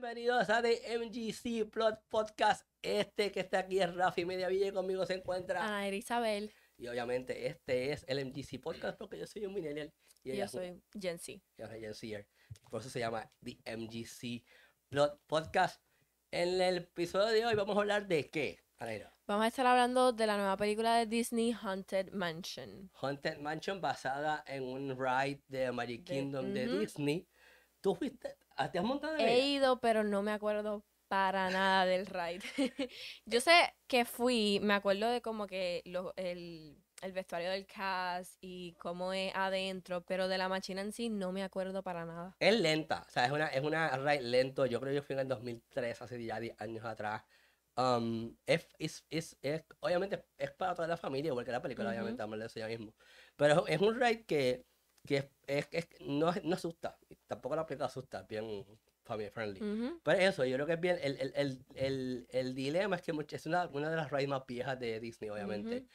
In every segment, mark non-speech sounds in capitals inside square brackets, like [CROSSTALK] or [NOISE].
bienvenidos a The MGC Plot Podcast. Este que está aquí es Rafi Media y conmigo se encuentra Ana ah, Isabel. Y obviamente este es el MGC Podcast porque yo soy un millennial. Y yo soy Gen Z. Yo soy Gen Por eso se llama The MGC Plot Podcast. En el episodio de hoy vamos a hablar de qué, Vamos a estar hablando de la nueva película de Disney, Haunted Mansion. Haunted Mansion basada en un ride de Magic Kingdom de, Disney. ¿Tú fuiste, Ah, ¿Te has montado He ido, pero no me acuerdo para nada del ride. [LAUGHS] Yo sé que fui, me acuerdo de como que el, vestuario del cast y cómo es adentro, pero de la máquina en sí no me acuerdo para nada. Es lenta, o sea, es una, es una ride lento. Yo creo que yo fui en el 2003, hace ya 10 años atrás. Um, obviamente es para toda la familia, igual que la película, obviamente hablamos obviamente, eso ya mismo. Pero es un ride que que es, es, no, no asusta, tampoco la película asusta, bien family friendly. Pero eso, yo creo que es bien, el, el, el, el dilema es que es una, una de las rides más viejas de Disney, obviamente.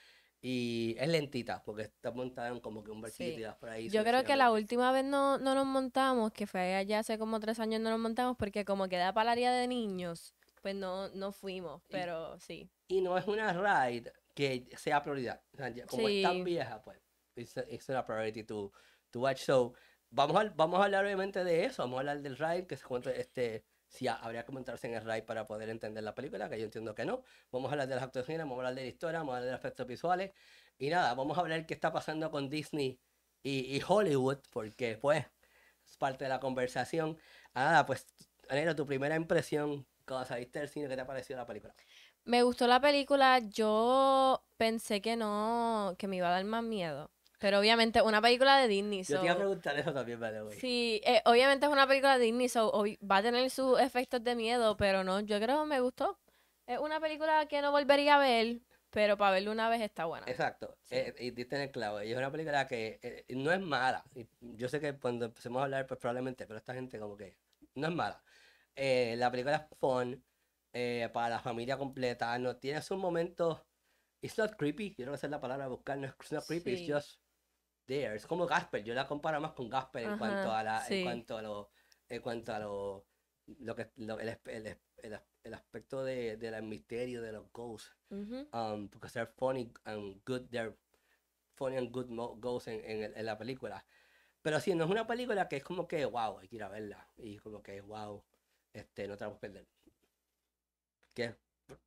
Y es lentita, porque está montada en como que un barquito por ahí. Yo creo que la última vez no, no nos montamos, que fue allá hace como tres años no nos montamos, porque como queda para la área de niños, pues no, no fuimos, pero sí. Y no es una ride que sea prioridad. como es tan vieja, pues, es una priority to to watch. So, vamos a, vamos a hablar obviamente de eso, vamos a hablar del ride, que se cuenta este, si habría que montarse en el ride para poder entender la película, que yo entiendo que no. Vamos a hablar de las actuaciones, vamos a hablar de la historia, vamos a hablar de los efectos visuales. Y nada, vamos a hablar qué está pasando con Disney y, Hollywood, porque pues es parte de la conversación. Ah, nada, pues, Anero, tu primera impresión cuando saliste del cine, ¿qué te ha parecido la película? Me gustó la película, yo pensé que no, que me iba a dar más miedo pero obviamente una película de Disney. Yo te iba a preguntar eso también, vale. Sí, eh, obviamente es una película de Disney, so va a tener sus efectos de miedo, pero no, yo creo que me gustó. Es una película que no volvería a ver, pero para verla una vez está buena. Exacto, eh, y diste en el clavo. es una película que eh, no es mala. Yo sé que cuando empecemos a hablar, pues probablemente, pero esta gente como que no es mala. la película es fun, para la familia completa, no tiene sus momentos... It's not creepy, yo creo que es la palabra buscar, no es, creepy, it's just es como Gasper, yo la comparo más con Gasper en cuanto a la, en cuanto a lo, en cuanto a lo, lo que el, aspecto de, del misterio de los ghosts. Um, porque ser funny and good, they're funny and good ghosts en, la película. Pero sí, no es una película que es como que, wow, hay que ir a verla. Y como que, wow, este, no vamos a perder. Que es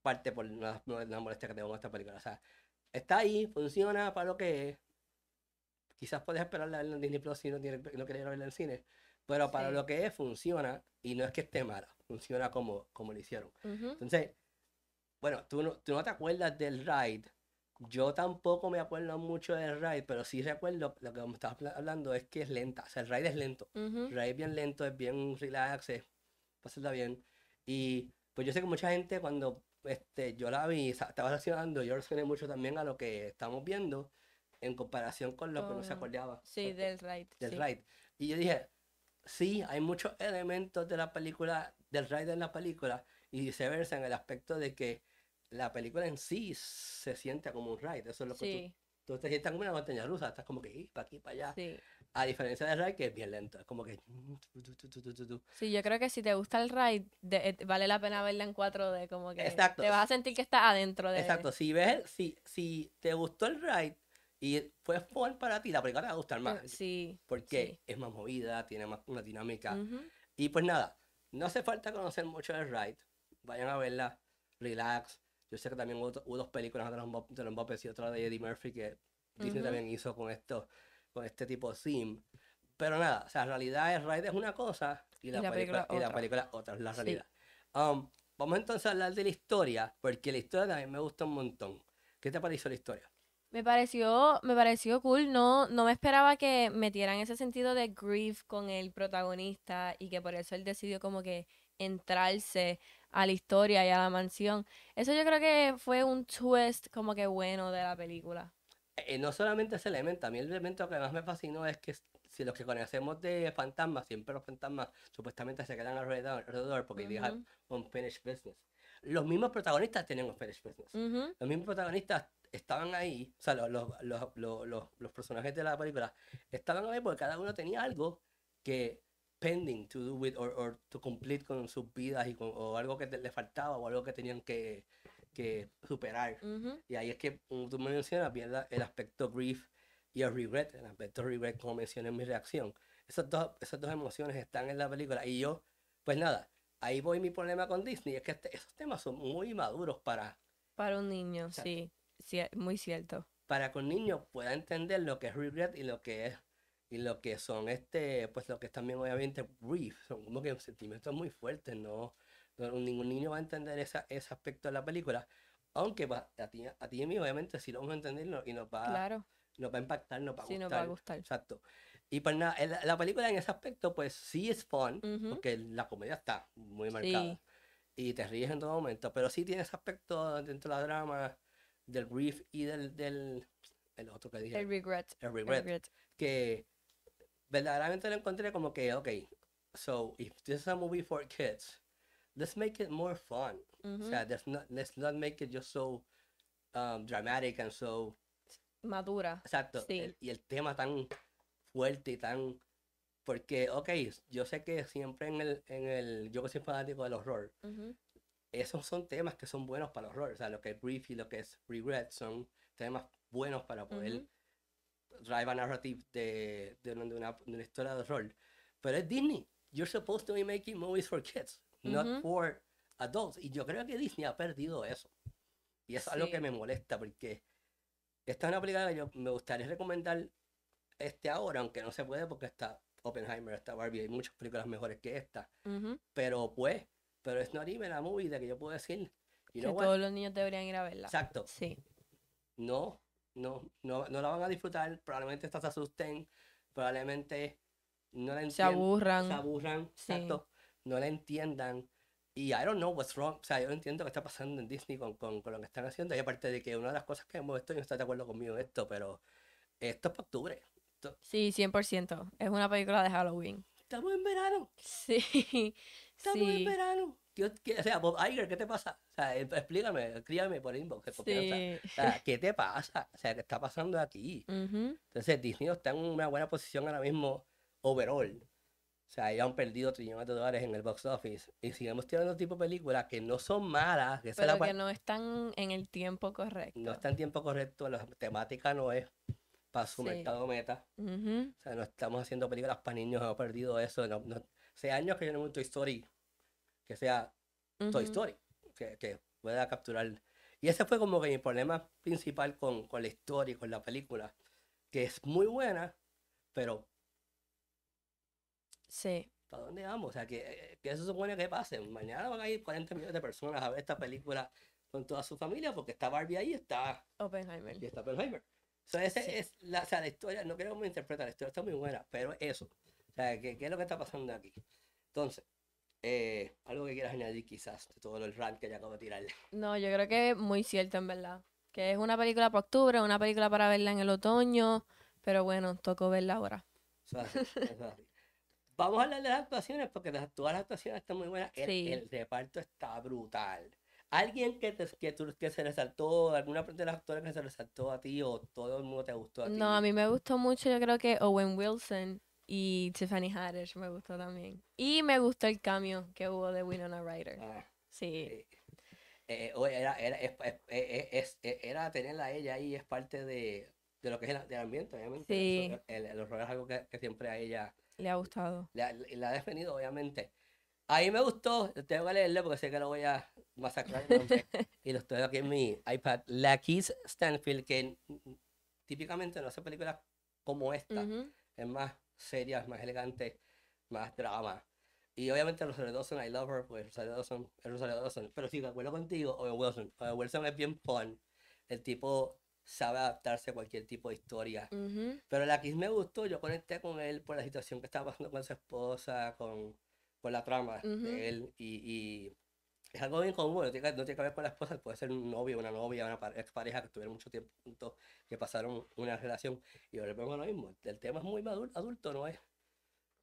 parte por la, la molestia que tengo con esta película. O sea, está ahí, funciona para lo que es Quizás puedes esperarla en Disney Plus si no, querías verla en el cine. Pero para lo que es, funciona. Y no es que esté mala. Funciona como, como lo hicieron. Entonces, bueno, tú no, tú no te acuerdas del ride. Yo tampoco me acuerdo mucho del ride, pero sí recuerdo lo que me estabas hablando es que es lenta. O sea, el ride es lento. El ride es bien lento, es bien relax, es pasarla bien. Y pues yo sé que mucha gente cuando este, yo la vi, estaba relacionando, yo reaccioné mucho también a lo que estamos viendo en comparación con lo que no se acordaba. Sí, del ride Del ride Y yo dije, sí, hay muchos elementos de la película, del ride en la película, y viceversa en el aspecto de que la película en sí se siente como un ride Eso es lo que tú, te sientes como una montaña rusa, estás como que para aquí, para allá. Sí. A diferencia del ride que es bien lento, es como que... Mm, sí, yo creo que si te gusta el ride, eh, vale la pena verla en 4D, como que te vas a sentir que estás adentro de... Exacto, si ves, si, si te gustó el ride y fue fun para ti, la película te va a gustar más. Eh, sí. Porque es más movida, tiene más una dinámica. Y pues nada, no hace falta conocer mucho de Ride. Vayan a verla, relax. Yo sé que también hubo, dos películas de los Muppets y otra de Eddie Murphy que Disney también hizo con esto, con este tipo de theme. Pero nada, o sea, en realidad el Ride es una cosa y la, película, otra. la película otra, es la realidad. Um, vamos entonces a hablar de la historia, porque la historia también me gusta un montón. ¿Qué te pareció la historia? me pareció, me pareció cool. No, no me esperaba que metieran ese sentido de grief con el protagonista y que por eso él decidió como que entrarse a la historia y a la mansión. Eso yo creo que fue un twist como que bueno de la película. Eh, eh, no solamente ese elemento, a mí el elemento que más me fascinó es que si los que conocemos de fantasmas, siempre los fantasmas supuestamente se quedan alrededor, alrededor porque digan uh un unfinished business. Los mismos protagonistas tienen unfinished business. Los mismos protagonistas estaban ahí, o sea, los, los, los, los, personajes de la película estaban ahí porque cada uno tenía algo que pending to do with or, to complete con sus vidas y con, o algo que le faltaba o algo que tenían que, que superar. Y ahí es que, tú mm, tú mencionas, bien el aspecto grief y el regret, el aspecto regret, como mencioné en mi reacción. Esas dos, esas dos emociones están en la película y yo, pues nada, ahí voy mi problema con Disney, es que este, esos temas son muy maduros para... Para un niño, sí muy cierto. Para que un niño pueda entender lo que es regret y lo que es y lo que son este, pues lo que es también obviamente grief son como que sentimientos muy fuertes, no, ningún niño va a entender esa, ese aspecto de la película, aunque va, a ti, a ti y a mí obviamente sí lo vamos a entender y nos va, claro. nos va a impactar, nos va a, gustar, Exacto. Y pues nada, la, película en ese aspecto pues sí es fun, porque la comedia está muy marcada. Y te ríes en todo momento, pero sí tiene ese aspecto dentro de la drama del grief y del, del el otro que dije. El regret. El regret. Que verdaderamente lo encontré como que, ok, so if this is a movie for kids, let's make it more fun. O sea, let's not, let's not make it just so um, dramatic and so... Madura. Exacto. y el tema tan fuerte y tan... Porque, ok, yo sé que siempre en el... En el yo que soy fanático del horror, esos son temas que son buenos para los horror. O sea, lo que es Grief y lo que es Regret son temas buenos para poder drive a narrative de, de, una, de, una, historia de horror. Pero es Disney. You're supposed to be making movies for kids, not for adults. Y yo creo que Disney ha perdido eso. Y eso es algo que me molesta porque esta es una película que yo me gustaría recomendar este ahora, aunque no se puede porque está Oppenheimer, está Barbie, hay muchas películas mejores que esta. Pero pues, pero es not even a movie de que yo puedo decir. que todos los niños deberían ir a verla. Exacto. Sí. No, no, no, la van a disfrutar, probablemente estás asusten, probablemente no la entiendan. Se aburran. Se aburran, exacto. No la entiendan. Y I don't know what's wrong. O sea, yo entiendo qué está pasando en Disney con, con, lo que están haciendo. Y aparte de que una de las cosas que hemos visto, y no está de acuerdo conmigo en esto, pero esto es para octubre. Sí, 100%. Es una película de Halloween estamos en verano. Sí. [LAUGHS] Estamos en verano. o sea, Bob Iger, ¿qué te pasa? O sea, em, explícame, escríbame por inbox. ¿Qué te [LAUGHS] pasa? O sea, ¿qué está pasando aquí? Entonces, Disney está en una buena posición ahora mismo, overall. O sea, ya han perdido trillones de dólares en el box office. Y sigamos tirando tipo de películas que no son malas. Que Pero que no están en el tiempo correcto. No están en tiempo correcto, la temática no es para su mercado meta. O sea, no estamos haciendo películas para niños, hemos perdido eso. hace años que yo no veo un Toy Story que sea Toy Story, que, que, pueda capturar. Y ese fue como que mi problema principal con, con la historia y con la película, que es muy buena, pero... Sí. ¿Para dónde vamos? O sea, que, que eso supone que pase. Mañana van a ir 40 millones de personas a ver esta película con toda su familia porque está Barbie ahí, está Oppenheimer. Y está Oppenheimer esa es la, o sea, la historia, no quiero me interpretar, la historia está muy buena, pero eso. O sea, ¿qué, es lo que está pasando aquí? Entonces, eh, algo que quieras añadir quizás de todo el rant que ya acabo de tirarle. No, yo creo que es muy cierto, en verdad. Que es una película para octubre, una película para verla en el otoño, pero bueno, tocó verla ahora. Vamos a hablar de las actuaciones, porque todas las actuaciones están muy buenas. el reparto está brutal alguien que, te, que, tú, que se resaltó, alguna de las actores que se resaltó a ti o todo el mundo te gustó a ti. No, a mí me gustó mucho, yo creo que Owen Wilson y Tiffany Haddish me gustó también. Y me gustó el cambio que hubo de Winona Ryder. Ah, sí. sí. Eh, eh, era, era, eh, es, es, era tenerla a ella ahí, es parte de, de lo que es el, ambiente, obviamente. Sí. el, el, horror es algo que, siempre a ella le ha gustado. La, la ha definido, obviamente. Ahí me gustó, tengo que leerlo porque sé que lo voy a masacrar. [LAUGHS] y los estoy aquí en mi iPad. La Kiss Stanfield, que típicamente no hace películas como esta. Es más seria, más elegante, más drama. Y obviamente Rosario Dawson, I love her, pues Rosario Dawson es Rosario Dawson. Pero sí, de acuerdo contigo, Owen Wilson. Owen Wilson es bien fun. El tipo sabe adaptarse a cualquier tipo de historia. Pero la Kiss me gustó, yo conecté con él por la situación que estaba pasando con su esposa, con la trama de él y, es algo bien común, no tiene, que, ver con la esposa, puede ser un novio, una novia, una pareja que tuvieron mucho tiempo juntos, que pasaron una relación y yo le pongo lo mismo, el tema es muy maduro, adulto, ¿no es?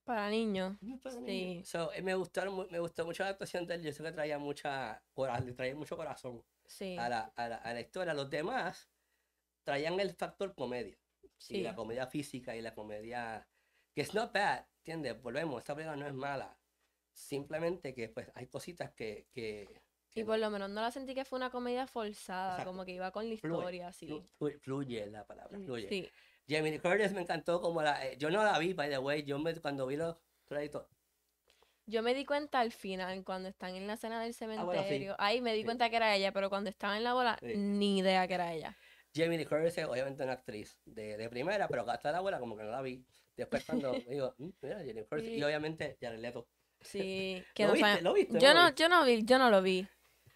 Para niños. Mm, sí. Eh, me, gustaron, me gustó mucho la actuación de él. Yo sé que traía, mucha, le traía mucho corazón sí. a, la, a, la, a, la, historia. Los demás traían el factor comedia. Sí. la comedia física y la comedia. Que es not bad, ¿entiendes? Volvemos, esta película no es mala. Simplemente que pues hay cositas que... que, y por lo menos no la sentí que fue una comedia forzada, como que iba con la historia, así Fluye, la palabra, mm, fluye. Sí. Jamie Curtis me encantó como la... Eh, yo no la vi, by the way, yo me, cuando vi los créditos... Yo me di cuenta al final, cuando están en la escena del ah, cementerio, ahí me di cuenta que era ella, pero cuando estaba en la bola, ni idea que era ella. Jamie Lee Curtis es obviamente una actriz de, de primera, pero hasta la abuela como que no la vi. Después cuando [LAUGHS] digo, mm, mira, y obviamente ya le Leto. Sí, que ¿Lo, viste, ¿Lo viste, yo no, yo no vi, yo no lo vi.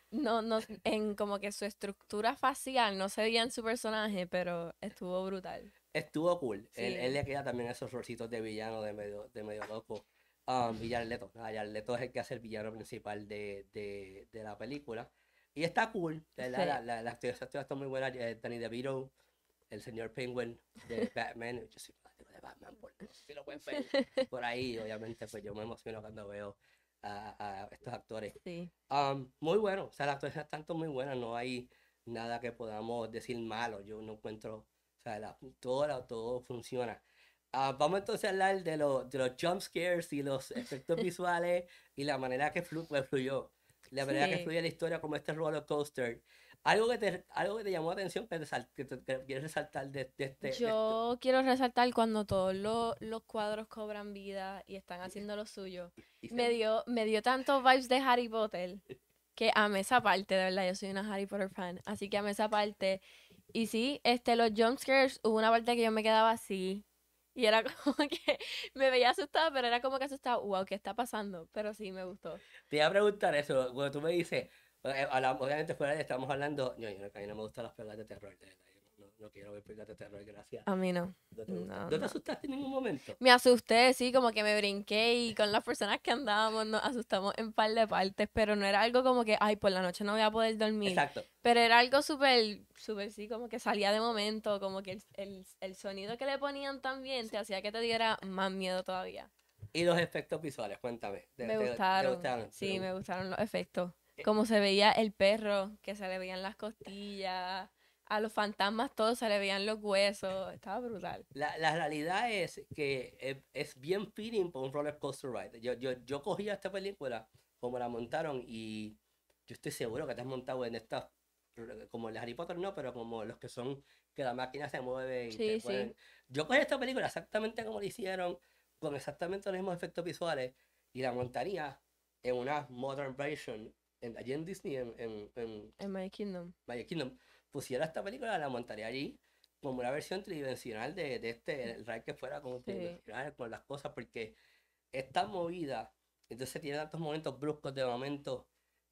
No, no, en como que su estructura facial no se veía en su personaje, pero estuvo brutal. Estuvo cool. Él, le queda también esos rositos de villano de medio, de medio loco. Um, Villarleto. es el que hace el villano principal de, de, de la película. Y está cool. La, la, la, está muy buena. Eh, Danny DeVito el señor Penguin de [LAUGHS] Batman. yo soy fanático este de Batman, por, [LAUGHS] por ahí, obviamente, pues yo me emociono cuando veo a, estos actores. Sí. Um, muy bueno, o sea, las es tanto muy buena no hay nada que podamos decir malo, yo no encuentro, o sea, todo, todo funciona. Ah, vamos entonces a hablar de, de los jump scares y los efectos [LAUGHS] visuales y la manera que pues, fluyó. La manera que fluye la historia como este roller coaster. Algo que te, algo que te llamó la atención que, te, quieres resaltar de, este. Yo quiero resaltar cuando todos los cuadros cobran vida y están haciendo lo suyo. [LAUGHS] me, dio, me dio tantos vibes de Harry Potter que amé esa parte, de verdad. Yo soy una Harry Potter fan, así que amé esa parte. Y sí, este, los jumpscares, hubo una parte que yo me quedaba así. Y era [LAUGHS] como que me veía asustada, pero era como que asustada, wow, ¿qué está pasando? Pero sí, me gustó. Te iba a preguntar eso, cuando tú me dices, eh, obviamente fuera de estamos hablando, yo, a mí no me gustan las películas de terror, no, quiero ver películas de terror, gracias. A mí no. ¿No te, asustaste en ningún momento? Me asusté, sí, como que me brinqué y con las personas que andábamos nos asustamos en par de partes, pero no era algo como que, ay, por la noche no voy a poder dormir. Exacto. Pero era algo súper, súper, sí, como que salía de momento, como que el, el, sonido que le ponían también te hacía que te diera más miedo todavía. ¿Y los efectos visuales? Cuéntame. me gustaron. Sí, me gustaron los efectos. Como se veía el perro, que se le veían las costillas, a los fantasmas todos se le veían los huesos, estaba brutal. La, realidad es que eh, es, bien feeling por un roller coaster ride. Yo, yo, yo cogí esta película como la montaron y yo estoy seguro que te has montado en estas, como en las Harry Potter no, pero como los que son que la máquina se mueve. Y sí, sí. Yo cogí esta película exactamente como la hicieron, con exactamente los mismos efectos visuales y la montaría en una modern version en, allí en Disney, en, en, en, Kingdom. Kingdom, pusiera esta película, la montaría allí como una versión tridimensional de, de este, el ride que fuera como con las cosas, porque está movida, entonces tiene tantos momentos bruscos de momento.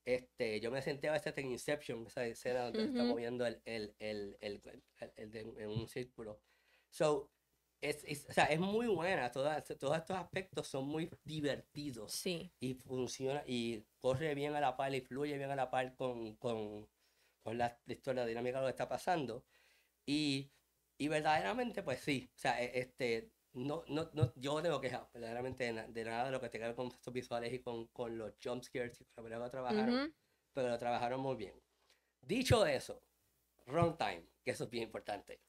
Este, yo me senté a veces en Inception, esa escena donde está moviendo el, el, el, el, el de, en un círculo. So, es, o sea, es muy buena. todos estos aspectos son muy divertidos. Y funciona, y corre bien a la par, y fluye bien a la par con, con, con la historia dinámica de lo que está pasando. Y, y verdaderamente, pues sí. O sea, e, este, no, no, no, yo no tengo que verdaderamente de, nada de lo que tenga que ver con estos visuales y con, con los jumpscares y lo que trabajaron. Pero lo trabajaron muy bien. Dicho eso, runtime, que eso es bien importante.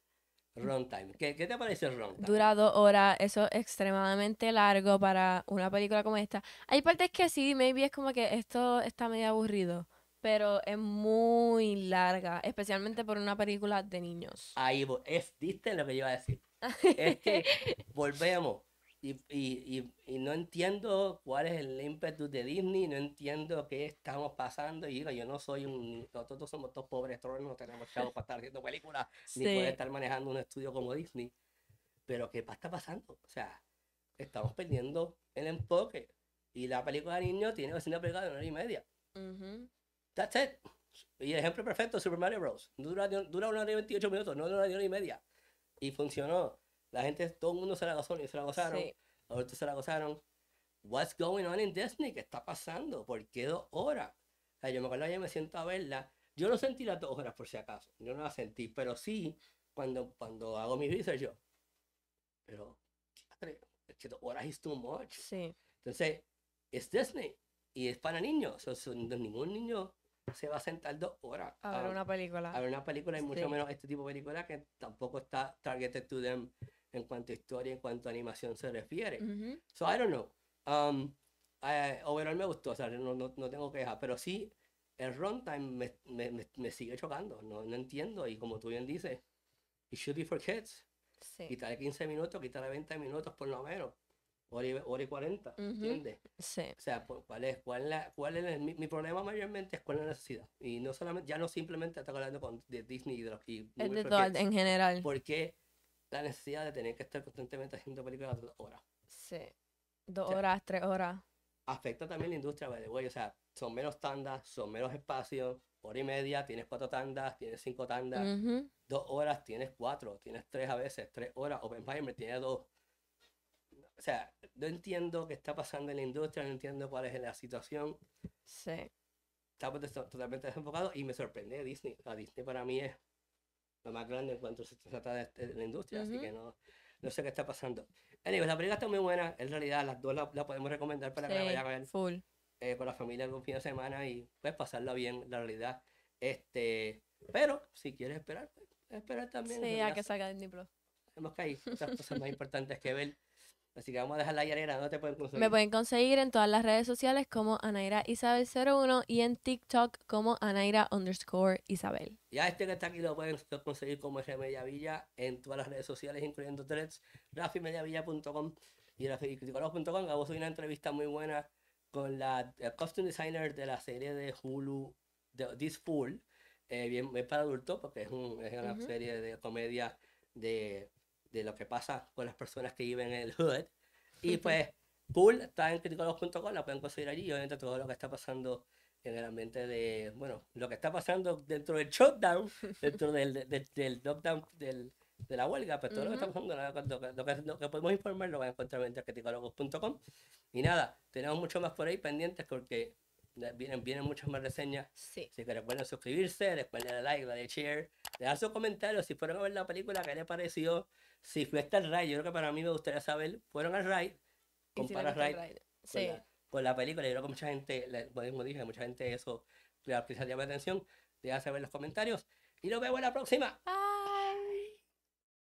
Runtime. ¿Qué, te parece el runtime? Dura dos horas, eso es extremadamente largo para una película como esta. Hay partes que sí, maybe es como que esto está medio aburrido, pero es muy larga, especialmente por una película de niños. Ahí, es, diste lo que yo iba a decir? [LAUGHS] es volvemos. Y, no entiendo cuál es el ímpetu de Disney, no entiendo qué estamos pasando. Y digo, yo no soy un. Nosotros somos dos pobres tronos, no tenemos chavos para estar haciendo películas, [LAUGHS] ni poder estar manejando un estudio como Disney. Pero ¿qué está pasando? O sea, estamos perdiendo el enfoque. Y la película de niño tiene que ser una película de una hora y media. That's it. Y el ejemplo perfecto: Super Mario Bros. Dura, dura una hora y 28 minutos, no una hora y media. Y funcionó. La gente, todo el mundo se la gozó y se la gozaron. ahorita Los se la gozaron. What's going on in Disney? ¿Qué está pasando? ¿Por qué dos horas? O yo me acuerdo, ya me siento a verla. Yo no sentí las dos horas por si acaso. Yo no las sentí, pero sí, cuando, cuando hago mi research, yo. Pero, es que dos horas is too Sí. Entonces, es Disney y es para niños. ningún niño se va a sentar dos horas a ver una película. A ver una película y mucho menos este tipo de película que tampoco está targeted to them en cuanto a historia, en cuanto a animación se refiere. So I don't know. Um, overall me gustó, o sea, no, no, no tengo pero sí el runtime me, me, me, sigue chocando, no, no entiendo. Y como tú bien dices, it should be for kids. Sí. Quitarle 15 minutos, quitarle 20 minutos por lo menos, hora y, 40, ¿entiendes? Sí. O sea, ¿cuál es, cuál la, cuál es mi, problema mayormente es cuál es la necesidad? Y no solamente, ya no simplemente estoy hablando con, de Disney y de los Es de todo, en general. Por qué la necesidad de tener que estar constantemente haciendo películas dos horas. Sí. Dos horas, tres horas. Afecta también la industria, by O sea, son menos tandas, son menos espacios. Hora y media, tienes cuatro tandas, tienes cinco tandas. Dos horas, tienes cuatro, tienes tres a veces, tres horas. me tiene dos. O sea, no entiendo qué está pasando en la industria, no entiendo cuál es la situación. Sí. Estamos totalmente desenfocado y me sorprende Disney. La Disney para mí es lo más grande en cuanto se trata de, este, la industria, así que no, no sé qué está pasando. Anyway, la película está muy buena, en realidad las dos la, podemos recomendar para que la vayan a ver full. Eh, con la familia algún fin de semana y pues pasarla bien, la realidad. Este, pero si quieres esperar, pues, esperar también. Sí, a que salga Disney Plus. Tenemos que hay otras cosas más importantes que ver. Así que vamos a dejar la Anaira, no te pueden conseguir? Me pueden conseguir en todas las redes sociales como Anaira Isabel01 y en TikTok como Anaira underscore Isabel. Ya este que está aquí lo pueden conseguir como R Villa en todas las redes sociales, incluyendo threads, rafimediavilla.com y Vamos hago una entrevista muy buena con la costume designer de la serie de Hulu, de This Fool, eh, bien, es para adultos, porque es, una serie de comedia de de lo que pasa con las personas que viven en el hood. Y pues, pool está en criticolos.com, la pueden conseguir allí. obviamente todo lo que está pasando en el ambiente de, bueno, lo que está pasando dentro del shutdown, [LAUGHS] dentro del, del, lockdown, del, de la huelga, pues todo lo que está pasando, lo, que, podemos informar lo van a encontrar en criticologos.com. Y nada, tenemos mucho más por ahí pendientes porque eh, vienen, vienen muchas más reseñas. Sí. Así que recuerden suscribirse, recuerden darle like, darle share, dejar sus comentarios si fueron a ver la película, qué les pareció, si fue al el ride, yo creo que para mí me gustaría saber, fueron al ride, comparar si ride, Con, pues la, película. Yo creo que mucha gente, pues, como dije, mucha gente eso le la atención. Déjame saber en los comentarios. Y nos vemos en la próxima.